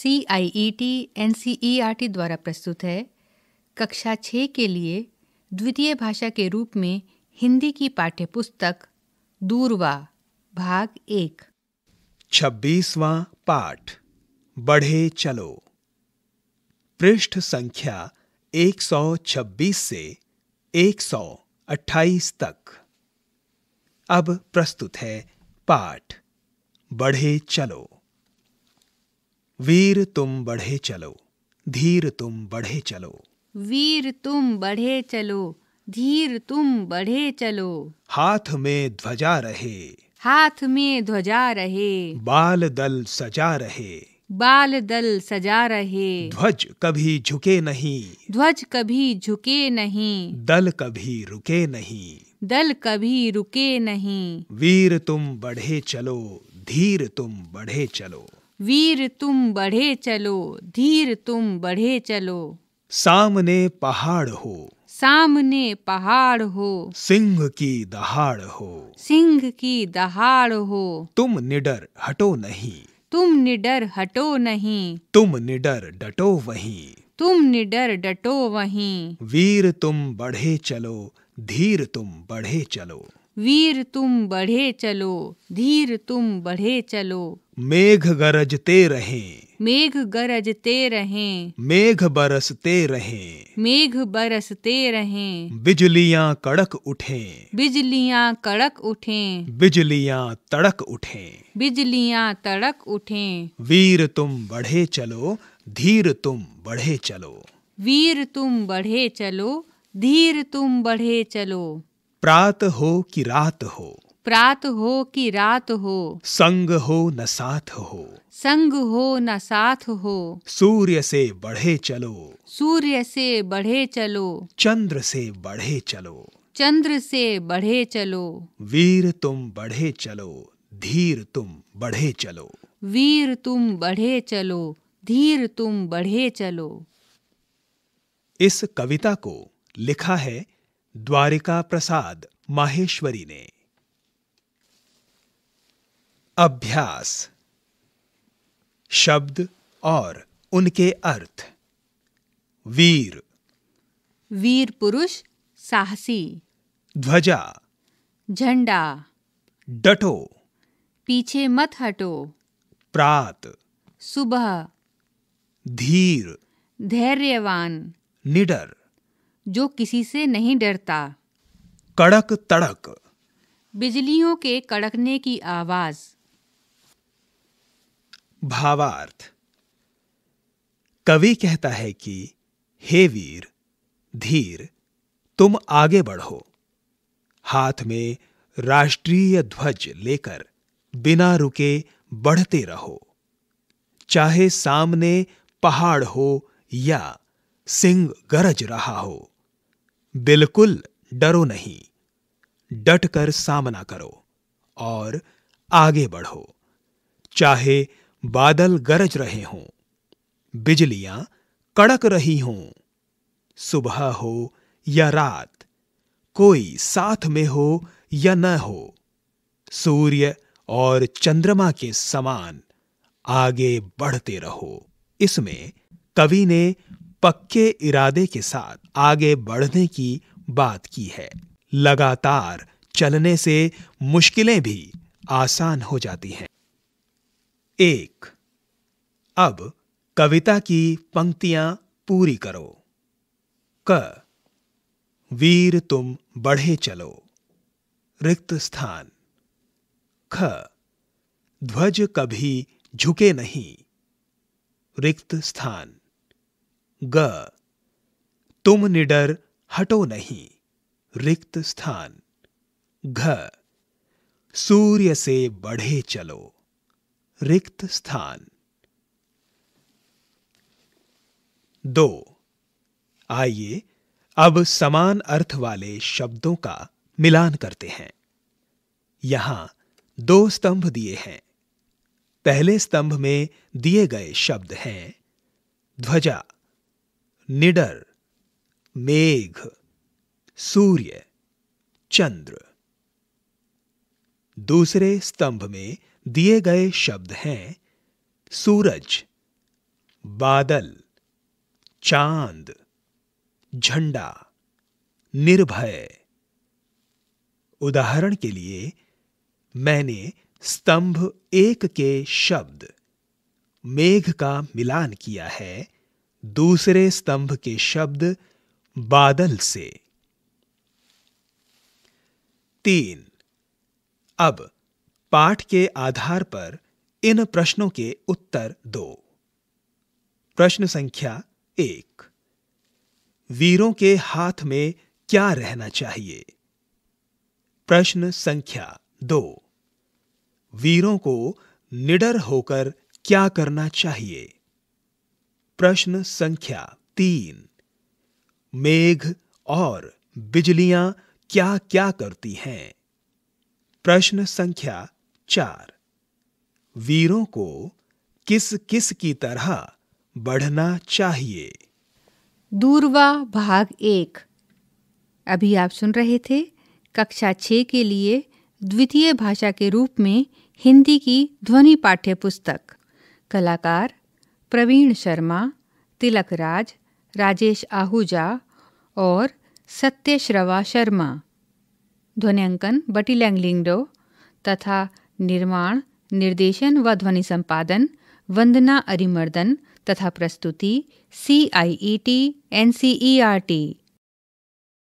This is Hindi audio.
C I E T N C E R T द्वारा प्रस्तुत है कक्षा छः के लिए द्वितीय भाषा के रूप में हिंदी की पाठ्यपुस्तक दूरवा भाग एक छब्बीसवा पाठ बढ़े चलो पृष्ठ संख्या 126 से 128 तक अब प्रस्तुत है पाठ बढ़े चलो वीर तुम बढ़े चलो धीर तुम बढ़े चलो वीर तुम बढ़े चलो धीर तुम बढ़े चलो हाथ में ध्वजा रहे हाथ में ध्वजा रहे बाल दल सजा रहे बाल दल सजा रहे ध्वज कभी झुके नहीं ध्वज कभी झुके नहीं दल कभी रुके नहीं दल कभी रुके नहीं वीर तुम बढ़े चलो धीर तुम बढ़े चलो वीर तुम बढ़े चलो धीर तुम बढ़े चलो सामने पहाड़ हो सामने पहाड़ हो सिंह की दहाड़ हो सिंह की दहाड़ हो तुम निडर हटो नहीं तुम निडर हटो नहीं तुम निडर डटो वहीं तुम निडर डटो वहीं वीर तुम बढ़े चलो धीर तुम बढ़े चलो वीर तुम बढ़े चलो धीर तुम बढ़े चलो मेघ गरजते रहे मेघ गरजते रहे मेघ बरसते रहे मेघ बरसते रहे बिजलियाँ कड़क उठे बिजलियाँ कड़क उठे बिजलियाँ तड़क उठे बिजलिया तड़क उठे वीर तुम बढ़े चलो धीर तुम बढ़े चलो वीर तुम बढ़े चलो धीर तुम बढ़े चलो प्रात हो कि रात हो प्रात हो कि रात हो संग हो न साथ हो संग हो न साथ हो सूर्य से बढ़े चलो सूर्य से बढ़े चलो चंद्र से बढ़े चलो चंद्र से बढ़े चलो वीर तुम बढ़े चलो धीर तुम बढ़े चलो वीर तुम बढ़े चलो धीर तुम बढ़े चलो इस कविता को लिखा है द्वारिका प्रसाद माहेश्वरी ने अभ्यास शब्द और उनके अर्थ वीर वीर पुरुष साहसी ध्वजा झंडा डटो पीछे मत हटो प्रात सुबह धीर धैर्यवान निडर जो किसी से नहीं डरता कड़क तड़क बिजलियों के कड़कने की आवाज भावार्थ कवि कहता है कि हे वीर धीर तुम आगे बढ़ो हाथ में राष्ट्रीय ध्वज लेकर बिना रुके बढ़ते रहो चाहे सामने पहाड़ हो या सिंह गरज रहा हो बिल्कुल डरो नहीं डट कर सामना करो और आगे बढ़ो चाहे बादल गरज रहे हों बिजलियां कड़क रही हों सुबह हो या रात कोई साथ में हो या न हो सूर्य और चंद्रमा के समान आगे बढ़ते रहो इसमें कवि ने पक्के इरादे के साथ आगे बढ़ने की बात की है लगातार चलने से मुश्किलें भी आसान हो जाती हैं एक अब कविता की पंक्तियां पूरी करो क वीर तुम बढ़े चलो रिक्त स्थान ख ध्वज कभी झुके नहीं रिक्त स्थान ग तुम निडर हटो नहीं रिक्त स्थान घ सूर्य से बढ़े चलो रिक्त स्थान दो आइए अब समान अर्थ वाले शब्दों का मिलान करते हैं यहां दो स्तंभ दिए हैं पहले स्तंभ में दिए गए शब्द हैं ध्वजा निडर मेघ सूर्य चंद्र दूसरे स्तंभ में दिए गए शब्द हैं सूरज बादल चांद झंडा निर्भय उदाहरण के लिए मैंने स्तंभ एक के शब्द मेघ का मिलान किया है दूसरे स्तंभ के शब्द बादल से तीन अब पाठ के आधार पर इन प्रश्नों के उत्तर दो प्रश्न संख्या एक वीरों के हाथ में क्या रहना चाहिए प्रश्न संख्या दो वीरों को निडर होकर क्या करना चाहिए प्रश्न संख्या तीन मेघ और बिजलियां क्या क्या करती हैं प्रश्न संख्या चार वीरों को किस किस की तरह बढ़ना चाहिए दूरवा भाग एक अभी आप सुन रहे थे कक्षा छ के लिए द्वितीय भाषा के रूप में हिंदी की ध्वनि पाठ्य पुस्तक कलाकार प्रवीण शर्मा राज राजेश आहूजा और सत्यश्रवा शर्मा ध्वनियांकन बटी लैंगलिंगडो तथा निर्माण निर्देशन व ध्वनि संपादन वंदना अरिमर्दन तथा प्रस्तुति C I E T N C E R T